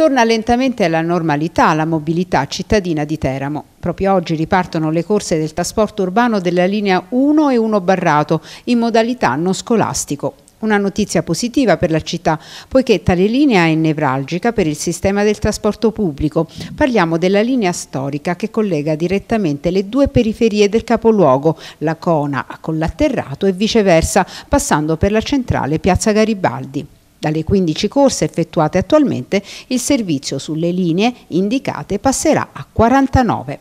torna lentamente alla normalità la mobilità cittadina di Teramo. Proprio oggi ripartono le corse del trasporto urbano della linea 1 e 1 Barrato in modalità non scolastico. Una notizia positiva per la città, poiché tale linea è nevralgica per il sistema del trasporto pubblico. Parliamo della linea storica che collega direttamente le due periferie del capoluogo, la Cona con l'atterrato e viceversa, passando per la centrale Piazza Garibaldi. Dalle 15 corse effettuate attualmente il servizio sulle linee indicate passerà a 49.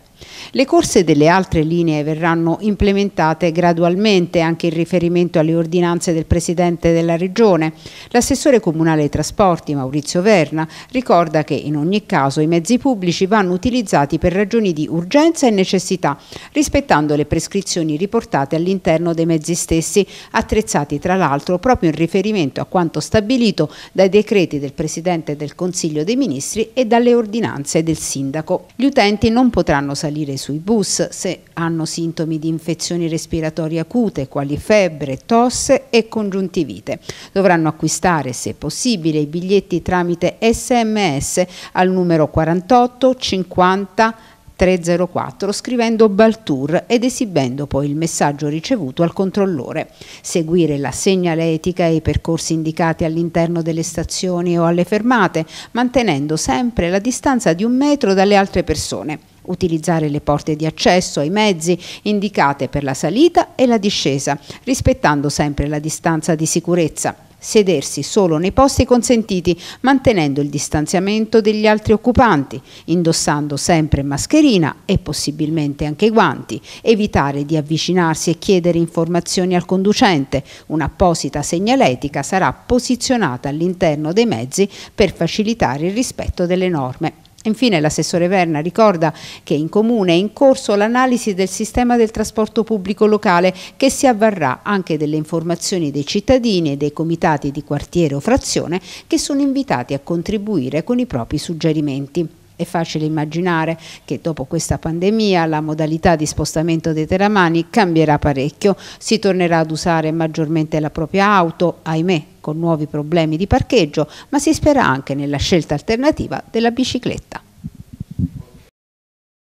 Le corse delle altre linee verranno implementate gradualmente anche in riferimento alle ordinanze del Presidente della Regione. L'assessore comunale ai trasporti Maurizio Verna ricorda che in ogni caso i mezzi pubblici vanno utilizzati per ragioni di urgenza e necessità, rispettando le prescrizioni riportate all'interno dei mezzi stessi, attrezzati tra l'altro proprio in riferimento a quanto stabilito dai decreti del Presidente del Consiglio dei Ministri e dalle ordinanze del Sindaco. Gli utenti non potranno salire agire sui bus se hanno sintomi di infezioni respiratorie acute quali febbre, tosse e congiuntivite. Dovranno acquistare, se possibile, i biglietti tramite sms al numero 48 50 304 scrivendo Baltour ed esibendo poi il messaggio ricevuto al controllore. Seguire la segnaletica e i percorsi indicati all'interno delle stazioni o alle fermate, mantenendo sempre la distanza di un metro dalle altre persone utilizzare le porte di accesso ai mezzi indicate per la salita e la discesa, rispettando sempre la distanza di sicurezza sedersi solo nei posti consentiti, mantenendo il distanziamento degli altri occupanti, indossando sempre mascherina e possibilmente anche guanti, evitare di avvicinarsi e chiedere informazioni al conducente. Un'apposita segnaletica sarà posizionata all'interno dei mezzi per facilitare il rispetto delle norme. Infine l'assessore Verna ricorda che in comune è in corso l'analisi del sistema del trasporto pubblico locale che si avvarrà anche delle informazioni dei cittadini e dei comitati di quartiere o frazione che sono invitati a contribuire con i propri suggerimenti. È facile immaginare che dopo questa pandemia la modalità di spostamento dei teramani cambierà parecchio, si tornerà ad usare maggiormente la propria auto, ahimè con nuovi problemi di parcheggio, ma si spera anche nella scelta alternativa della bicicletta.